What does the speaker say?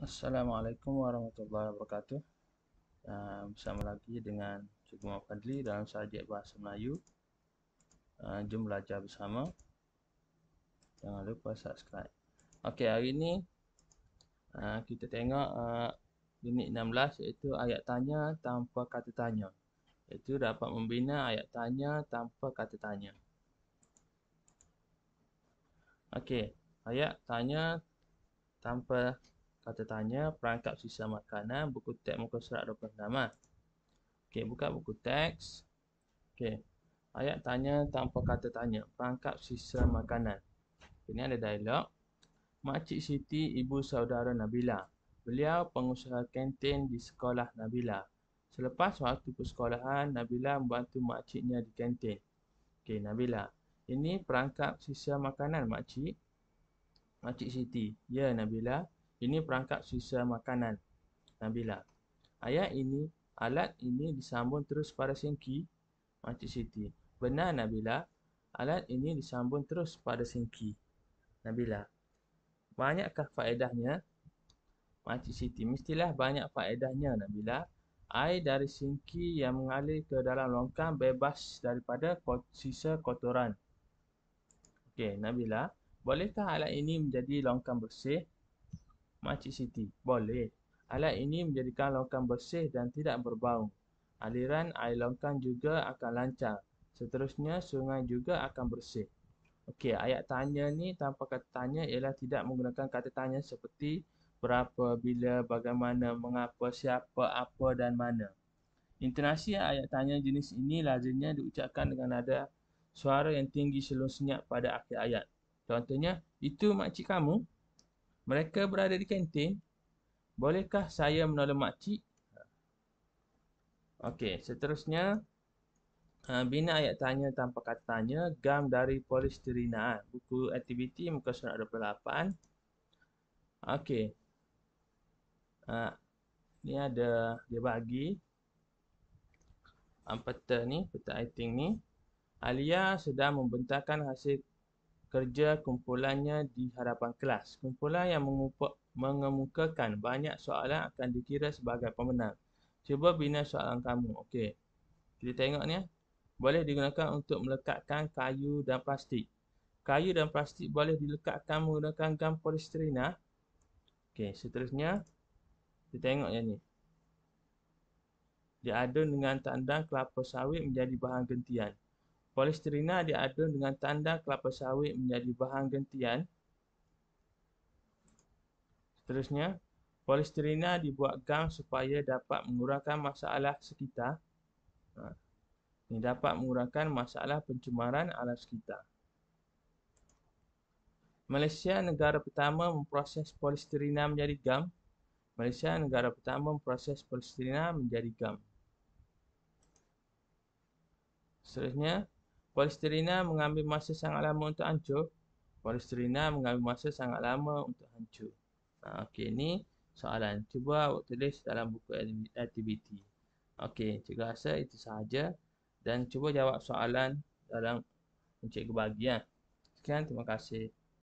Assalamualaikum warahmatullahi wabarakatuh. Uh, bersama lagi dengan Cikgu Fadli dalam sajak bahasa Melayu. Uh, jom belajar bersama. Jangan lupa subscribe. Okey, hari ini ehm, kita tengok uh, unit 16 iaitu ayat tanya tanpa kata tanya. Iaitu dapat membina ayat tanya tanpa kata tanya. Okey, ayat tanya tanpa Kata tanya, perangkap sisa makanan, buku teks muka surat 26. Ah. Okey, buka buku teks. Okey, ayat tanya tanpa kata tanya, perangkap sisa makanan. Okay, ini ada dialog. Makcik Siti, ibu saudara Nabila. Beliau pengusaha kantin di sekolah Nabila. Selepas waktu persekolahan, Nabila membantu makciknya di kantin. Okey, Nabila. Ini perangkap sisa makanan, makcik. Makcik Siti. Ya, Nabila. Ini perangkap sisa makanan Nabila. Ayat ini, alat ini disambung terus pada sengki Makcik Siti. Benar Nabila, alat ini disambung terus pada sengki Nabila. Banyakkah faedahnya? Makcik Siti, mestilah banyak faedahnya Nabila. Air dari sengki yang mengalir ke dalam longkang bebas daripada sisa kotoran. Okey, Nabila, bolehkah alat ini menjadi longkang bersih? Makcik Siti. Boleh. Alat ini menjadikan longkang bersih dan tidak berbau. Aliran air longkang juga akan lancar. Seterusnya, sungai juga akan bersih. Okey, ayat tanya ni tanpa kata tanya ialah tidak menggunakan kata tanya seperti berapa, bila, bagaimana, mengapa, siapa, apa dan mana. Intonasi ayat tanya jenis ini lazimnya diucapkan dengan nada suara yang tinggi selun senyap pada akhir ayat. Contohnya, itu makcik kamu? Mereka berada di kantin. Bolehkah saya menolong makcik? Okey, seterusnya. Ha, bina ayat tanya tanpa katanya. Gam dari polis polistirina. Buku aktiviti muka surat 28. Okey. Ha, ni ada, dia bagi. Peta ni, peta acting ni. Alia sedang membentangkan hasil kerja kumpulannya di hadapan kelas. Kumpulan yang mengemukakan banyak soalan akan dikira sebagai pemenang. Cuba bina soalan kamu. Okey. Kita tengok ni. Ya. Boleh digunakan untuk melekatkan kayu dan plastik. Kayu dan plastik boleh dilekatkan menggunakan gam polistirena. Ha? Okey, seterusnya kita tengok yang ni. Diadun dengan tandan kelapa sawit menjadi bahan gentian. Polisterina diadun dengan tanda kelapa sawit menjadi bahan gentian. Seterusnya, polisterina dibuat gam supaya dapat mengurangkan masalah sekitar. Ha, ini dapat mengurangkan masalah pencemaran alam sekitar. Malaysia negara pertama memproses polisterina menjadi gam. Malaysia negara pertama memproses polisterina menjadi gam. Seterusnya, Polisterina mengambil masa sangat lama untuk hancur. Polisterina mengambil masa sangat lama untuk hancur. Ha, Okey, ni soalan. Cuba awak tulis dalam buku aktiviti. Okey, cikgu rasa itu sahaja. Dan cuba jawab soalan dalam cikgu bagian. Sekian, terima kasih.